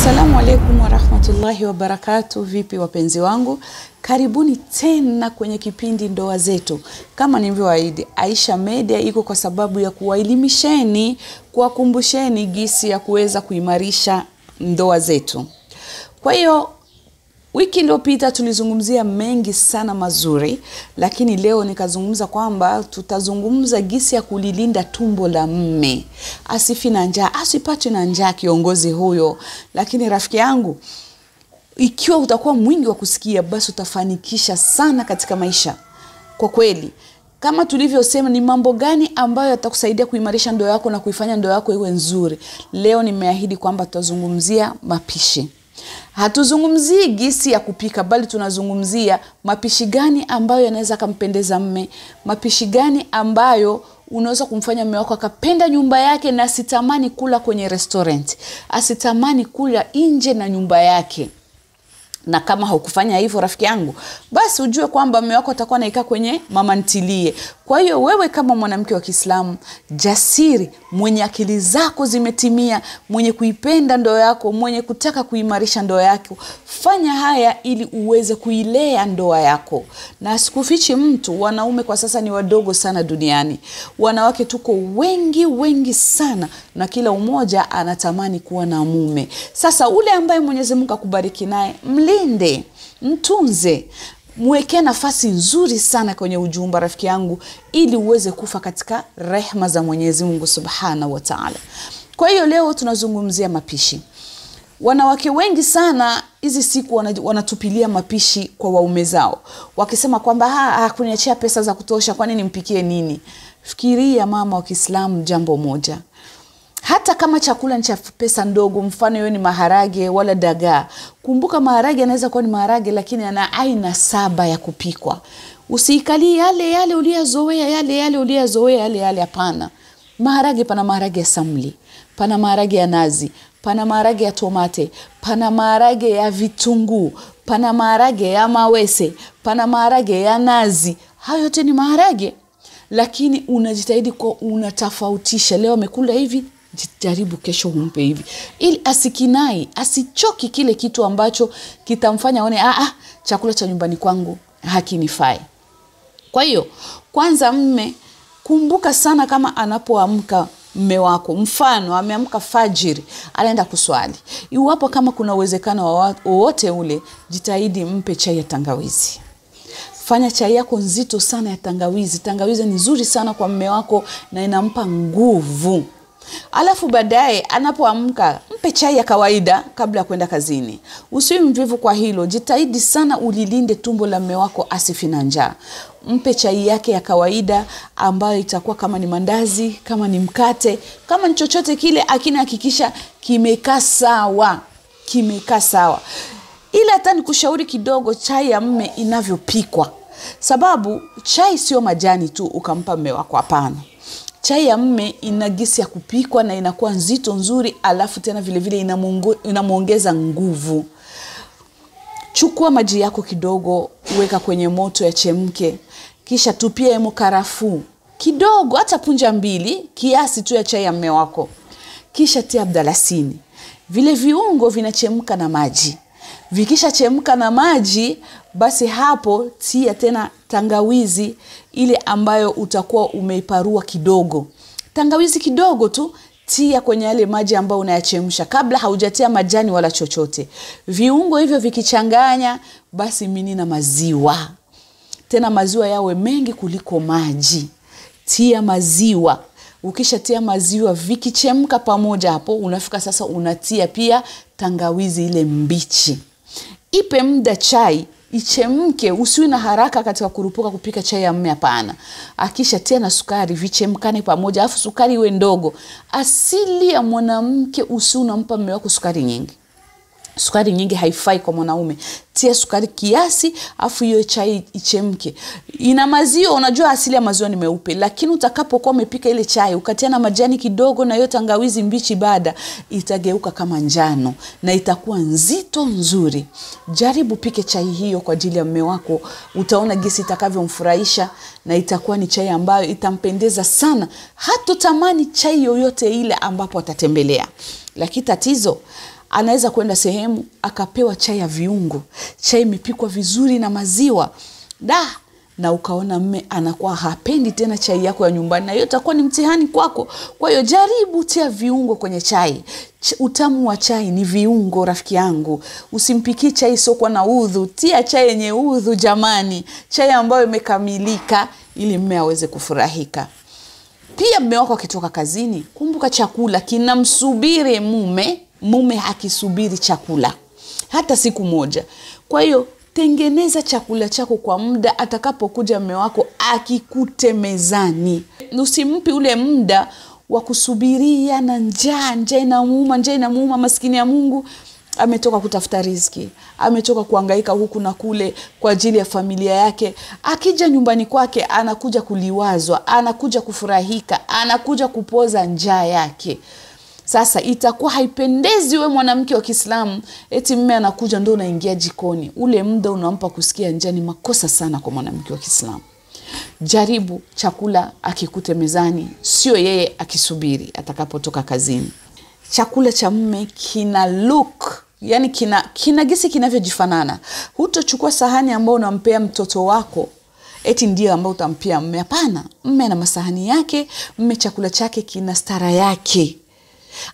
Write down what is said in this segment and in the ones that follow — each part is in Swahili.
Assalamu alaikum warahmatullahi wabarakatu. Vipi wapenzi wangu, karibuni tena kwenye kipindi Ndoa Zetu. Kama nilivyoahidi, Aisha Media iko kwa sababu ya kuwaelimisheni, kuwakumbusheni gisi ya kuweza kuimarisha ndoa zetu. Kwa hiyo Wiki iliyopita tulizungumzia mengi sana mazuri, lakini leo nikazungumza kwamba tutazungumza gisi ya kulilinda tumbo la mme asifi na njaa, asipatwe na njaa kiongozi huyo. Lakini rafiki yangu, ikiwa utakuwa mwingi wa kusikia, basi utafanikisha sana katika maisha kwa kweli kama tulivyosema ni mambo gani ambayo yatakusaidia kuimarisha ndoa yako na kuifanya ndoa yako iwe nzuri leo nimeahidi kwamba tutazungumzia mapishi hatuzungumzii gisi ya kupika bali tunazungumzia mapishi gani ambayo yanaweza akampendeza mme mapishi gani ambayo unaweza kumfanya mme wako akapenda nyumba yake na asitamani kula kwenye restaurant asitamani kula nje na nyumba yake na kama haukufanya hivyo rafiki yangu basi ujue kwamba mme wako atakuwa naikaa kwenye mamantilie kwa hiyo wewe kama mwanamke wa Kiislamu jasiri, mwenye akili zako zimetimia, mwenye kuipenda ndoa yako, mwenye kutaka kuimarisha ndoa yako, fanya haya ili uweze kuilea ndoa yako. Na sikufichi mtu, wanaume kwa sasa ni wadogo sana duniani, wanawake tuko wengi wengi sana, na kila umoja anatamani kuwa na mume. Sasa ule ambaye Mwenyezi Mungu akubariki naye, mlinde, mtunze mwekee nafasi nzuri sana kwenye ujumba rafiki yangu ili uweze kufa katika rehma za mwenyezi mungu subhanahu wataala kwa hiyo leo tunazungumzia mapishi wanawake wengi sana hizi siku wanatupilia mapishi kwa waume zao wakisema kwamba ah, ah, kuniachia pesa za kutosha kwani nimpikie nini fikiria mama wa kiislamu jambo moja hata kama chakula ni cha pesa ndogo, mfano hiyo ni maharage wala dagaa. Kumbuka maharage yanaweza kuwa ni maharage, lakini yana aina saba ya kupikwa. Usiikalie yale yale uliyazoea, yale yale uliyazoea, yale yale. Hapana, maharage, pana maharage ya samli, pana maharage ya nazi, pana maharage ya tomate, pana maharage ya vitunguu, pana maharage ya mawese, pana maharage ya nazi. Hayo yote ni maharage, lakini unajitahidi kwa unatofautisha, leo amekula hivi, jaribu kesho humpe hivi, ili asikinai, asichoki kile kitu ambacho kitamfanya aone ah, ah, chakula cha nyumbani kwangu hakinifai. Kwa hiyo kwanza, mme kumbuka sana kama anapoamka mme wako, mfano ameamka fajiri, anaenda kuswali, iwapo kama kuna uwezekano wowote ule, jitahidi mpe chai ya tangawizi. Fanya chai yako nzito sana ya tangawizi. Tangawizi ni nzuri sana kwa mme wako na inampa nguvu. Alafu baadaye anapoamka mpe chai ya kawaida kabla ya kwenda kazini. Usiwe mvivu kwa hilo, jitahidi sana ulilinde tumbo la mme wako asifi na njaa. Mpe chai yake ya kawaida ambayo itakuwa kama ni mandazi, kama ni mkate, kama ni chochote kile, akini hakikisha kimekaa sawa, kimekaa sawa. Ila hata nikushauri kidogo chai ya mme inavyopikwa, sababu chai sio majani tu ukampa mme wako, hapana chai ya mme ina gisi ya kupikwa na inakuwa nzito nzuri, alafu tena vilevile inamwongeza nguvu. Chukua maji yako kidogo, weka kwenye moto yachemke, kisha tupia emo karafuu kidogo, hata punja mbili, kiasi tu ya chai ya mme wako, kisha tia abdalasini Vile viungo vinachemka na maji, vikishachemka na maji basi hapo tia tena tangawizi ile ambayo utakuwa umeiparua kidogo tangawizi kidogo tu tia kwenye yale maji ambayo unayachemsha kabla haujatia majani wala chochote viungo hivyo vikichanganya basi mini na maziwa tena maziwa yawe mengi kuliko maji tia maziwa ukishatia maziwa vikichemka pamoja hapo unafika sasa unatia pia tangawizi ile mbichi ipe muda chai ichemke, usiwe na haraka katika kurupuka kupika chai ya mme, hapana. tia na sukari vichemkane pamoja, afu sukari iwe ndogo. Asili ya mwanamke, usiwe unampa mme wako sukari nyingi sukari nyingi haifai kwa mwanaume tia sukari kiasi afu hiyo chai ichemke ina maziwa unajua asili ya maziwa ni meupe lakini utakapokuwa umepika ile chai ukatia na majani kidogo na hiyo tangawizi mbichi baada itageuka kama njano na itakuwa nzito nzuri jaribu pike chai hiyo kwa ajili ya mme wako utaona gesi itakavyomfurahisha na itakuwa ni chai ambayo itampendeza sana hatotamani chai yoyote ile ambapo atatembelea lakini tatizo anaweza kwenda sehemu akapewa chai ya viungo, chai imepikwa vizuri na maziwa da na ukaona mme anakuwa hapendi tena chai yako ya nyumbani, na hiyo itakuwa ni mtihani kwako. Kwa hiyo jaribu, tia viungo kwenye chai. Ch utamu wa chai ni viungo, rafiki yangu. Usimpikie chai isiokuwa na udhu, tia chai yenye udhu jamani, chai ambayo imekamilika, ili mme aweze kufurahika. Pia mme wako akitoka kazini, kumbuka chakula kinamsubiri mume mume hakisubiri chakula hata siku moja. Kwa hiyo tengeneza chakula chako kwa muda, atakapokuja mme wako akikute mezani, usimpi ule muda wa kusubiria na njaa. Njaa inamuuma, njaa inamuuma, maskini ya Mungu ametoka kutafuta riziki, ametoka kuangaika huku na kule kwa ajili ya familia yake. Akija nyumbani kwake, anakuja kuliwazwa, anakuja kufurahika, anakuja kupoza njaa yake. Sasa itakuwa haipendezi we mwanamke wa Kiislamu eti mme anakuja ndo unaingia jikoni, ule muda unampa kusikia njaa. Ni makosa sana kwa mwanamke wa Kiislamu. Jaribu chakula akikute mezani, sio yeye akisubiri atakapotoka kazini. Chakula cha mme kina look yani kina, kina gisi kinavyojifanana. Hutochukua sahani ambayo unampea mtoto wako eti ndio ambao utampia mme. Hapana, mme na masahani yake, mme chakula chake kina stara yake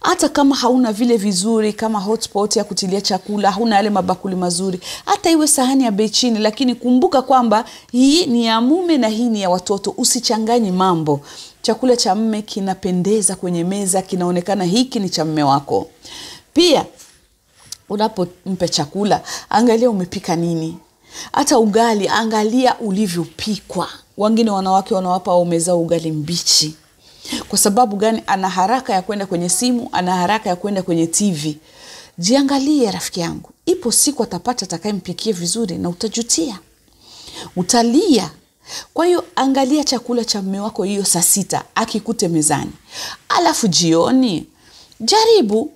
hata kama hauna vile vizuri kama hotpot ya kutilia chakula, hauna yale mabakuli mazuri, hata iwe sahani ya bei chini, lakini kumbuka kwamba hii ni ya mume na hii ni ya watoto. Usichanganye mambo. Chakula cha mme kinapendeza kwenye meza, kinaonekana hiki ni cha mme wako. Pia unapompa chakula, angalia umepika nini. Hata ugali, angalia ulivyopikwa. Wengine wanawake wanawapa waume zao ugali mbichi kwa sababu gani? Ana haraka ya kwenda kwenye simu, ana haraka ya kwenda kwenye TV. Jiangalie rafiki yangu, ipo siku atapata atakayempikia vizuri na utajutia, utalia. Kwa hiyo angalia chakula cha mme wako hiyo saa sita akikute mezani, alafu jioni jaribu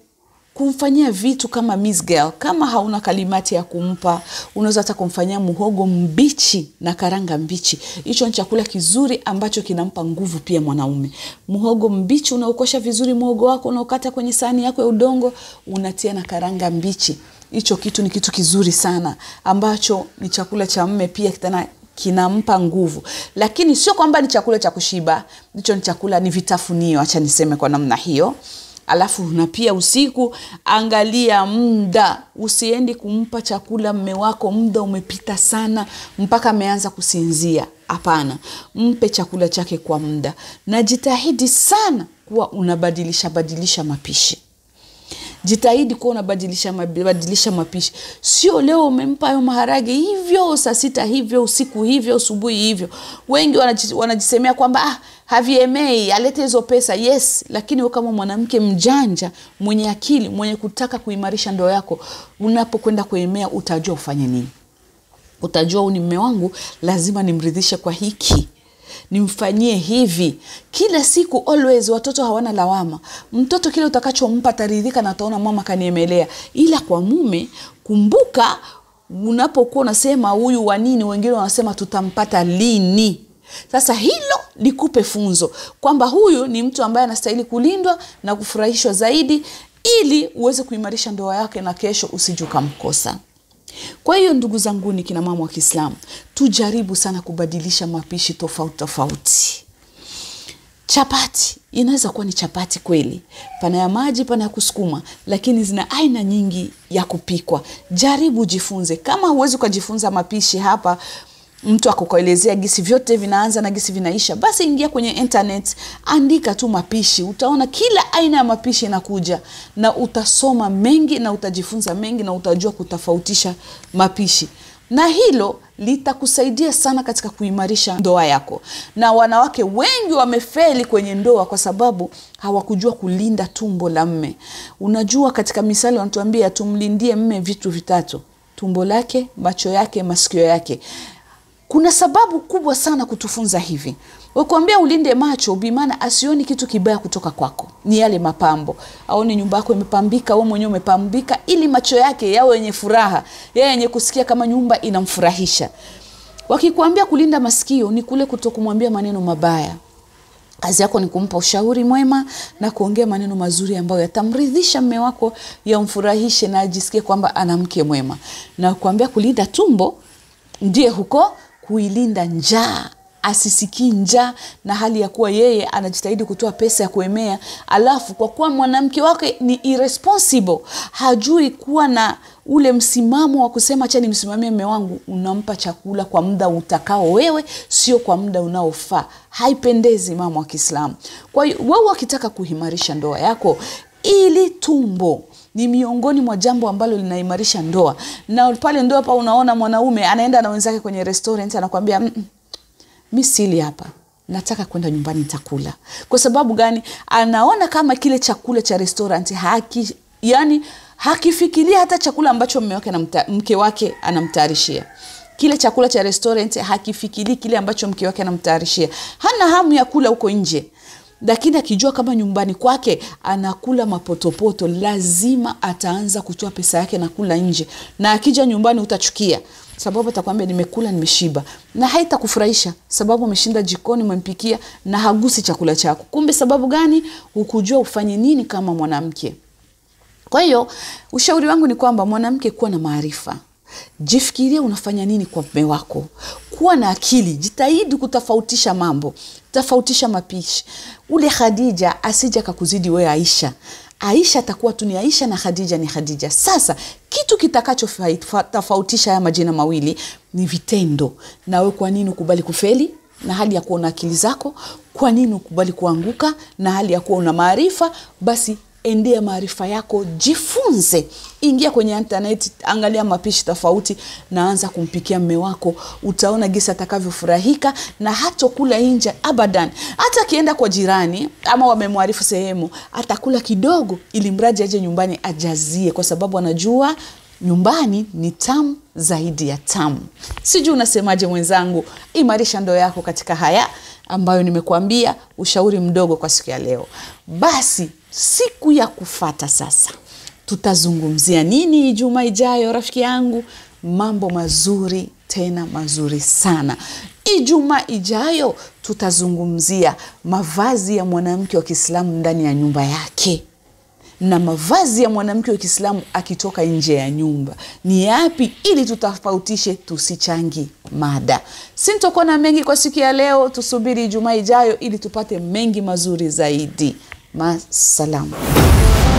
kumfanyia vitu kama Miss Girl. Kama hauna kalimati ya kumpa, unaweza hata kumfanyia muhogo mbichi na karanga mbichi. Hicho ni chakula kizuri ambacho kinampa nguvu pia mwanaume. Muhogo mbichi unaokosha vizuri, muhogo wako unaokata kwenye sahani yako ya udongo, unatia na karanga mbichi. Hicho kitu ni kitu kizuri sana ambacho ni chakula cha mme pia kitana kinampa nguvu, lakini sio kwamba ni chakula cha kushiba. Hicho ni chakula, ni vitafunio, acha niseme kwa namna hiyo alafu na pia usiku angalia muda usiendi kumpa chakula mme wako muda umepita sana mpaka ameanza kusinzia hapana mpe chakula chake kwa muda na jitahidi sana kuwa unabadilisha badilisha mapishi jitahidi kuwa unabadilisha badilisha mapishi sio leo umempa hayo maharage hivyo saa sita hivyo usiku hivyo asubuhi hivyo wengi wanajisemea kwamba ah, haviemei alete hizo pesa yes lakini wewe kama mwanamke mjanja mwenye akili mwenye kutaka kuimarisha ndoa yako unapokwenda kuemea utajua ufanye nini utajua huu ni mme wangu lazima nimridhishe kwa hiki nimfanyie hivi kila siku always watoto hawana lawama mtoto kile utakachompa ataridhika na ataona mama kaniemelea ila kwa mume kumbuka unapokuwa unasema huyu wanini wengine wanasema tutampata lini sasa hilo likupe funzo kwamba huyu ni mtu ambaye anastahili kulindwa na kufurahishwa zaidi ili uweze kuimarisha ndoa yake na kesho usijuka mkosa kwa hiyo ndugu zanguni kina mama wa kiislamu tujaribu sana kubadilisha mapishi tofauti tofauti chapati inaweza kuwa ni chapati kweli pana ya maji pana ya kusukuma lakini zina aina nyingi ya kupikwa jaribu jifunze kama huwezi ukajifunza mapishi hapa mtu akukuelezea gisi vyote vinaanza na gisi vinaisha, basi ingia kwenye internet, andika tu mapishi, utaona kila aina ya mapishi inakuja, na utasoma mengi na utajifunza mengi na utajua kutofautisha mapishi, na hilo litakusaidia sana katika kuimarisha ndoa yako. Na wanawake wengi wamefeli kwenye ndoa kwa sababu hawakujua kulinda tumbo la mme. Unajua, katika misali wanatuambia tumlindie mme vitu vitatu: tumbo lake, macho yake, masikio yake kuna sababu kubwa sana kutufunza hivi. Wakuambia ulinde macho, bimana asioni kitu kibaya kutoka kwako, ni yale mapambo. Aone nyumba yako imepambika, wewe mwenyewe umepambika, ili macho yake yawe yenye furaha, yawe yenye kusikia kama nyumba inamfurahisha. Wakikuambia kulinda masikio, ni kule kutokumwambia maneno mabaya. Kazi yako ni kumpa ushauri mwema na kuongea maneno mazuri ambayo yatamridhisha mme wako, yamfurahishe na ajisikie kwamba ana mke mwema. Na kuambia kulinda tumbo, ndiye huko huilinda njaa asisikii njaa na hali ya kuwa yeye anajitahidi kutoa pesa ya kuemea alafu kwa kuwa mwanamke wake ni irresponsible hajui kuwa na ule msimamo wa kusema cha nimsimamie mme wangu unampa chakula kwa muda utakao wewe sio kwa muda unaofaa haipendezi mama wa kiislamu kwa hiyo wewe wakitaka kuhimarisha ndoa yako ili tumbo ni miongoni mwa jambo ambalo linaimarisha ndoa. Na pale ndoa pa unaona mwanaume anaenda na wenzake kwenye restaurant anakuambia mm -mm, mi sili hapa nataka kwenda nyumbani nitakula. Kwa sababu gani? Anaona kama kile chakula cha restaurant haki, yani hakifikiria hata chakula ambacho mume wake anamta, mke wake anamtayarishia kile chakula cha restaurant hakifikiri kile ambacho mke wake anamtayarishia. Hana hamu ya kula huko nje, lakini akijua kama nyumbani kwake anakula mapotopoto, lazima ataanza kutoa pesa yake na kula nje, na akija nyumbani utachukia sababu atakwambia nimekula, nimeshiba, na haitakufurahisha sababu umeshinda jikoni, umempikia na hagusi chakula chako. Kumbe sababu gani? Hukujua ufanye nini kama mwanamke. Kwa hiyo ushauri wangu ni kwamba mwanamke, kuwa na maarifa, jifikirie unafanya nini kwa mme wako kuwa na akili, jitahidi kutofautisha mambo, tofautisha mapishi. Ule Khadija asija kakuzidi wewe Aisha. Aisha atakuwa tu ni Aisha na Khadija ni Khadija. Sasa kitu kitakachotofautisha haya majina mawili ni vitendo. Na we kwa nini ukubali kufeli na hali ya kuwa na akili zako? Kwa nini ukubali kuanguka na hali ya kuwa una maarifa? Basi endea maarifa yako, jifunze, ingia kwenye internet angalia mapishi tofauti, naanza kumpikia mme wako, utaona gisa atakavyofurahika na hato kula nje abadan. Hata akienda kwa jirani ama wamemwarifu sehemu, atakula kidogo, ili mradi aje nyumbani ajazie, kwa sababu anajua nyumbani ni tamu zaidi ya tamu. Sijui unasemaje mwenzangu, imarisha ndoo yako katika haya ambayo nimekuambia, ushauri mdogo kwa siku ya leo. Basi siku ya kufata sasa tutazungumzia nini juma ijayo rafiki yangu mambo mazuri tena mazuri sana ijumaa ijayo tutazungumzia mavazi ya mwanamke wa kiislamu ndani ya nyumba yake na mavazi ya mwanamke wa kiislamu akitoka nje ya nyumba ni yapi ili tutofautishe tusichangi mada sintokuwa na mengi kwa siku ya leo tusubiri ijumaa ijayo ili tupate mengi mazuri zaidi مع السلامه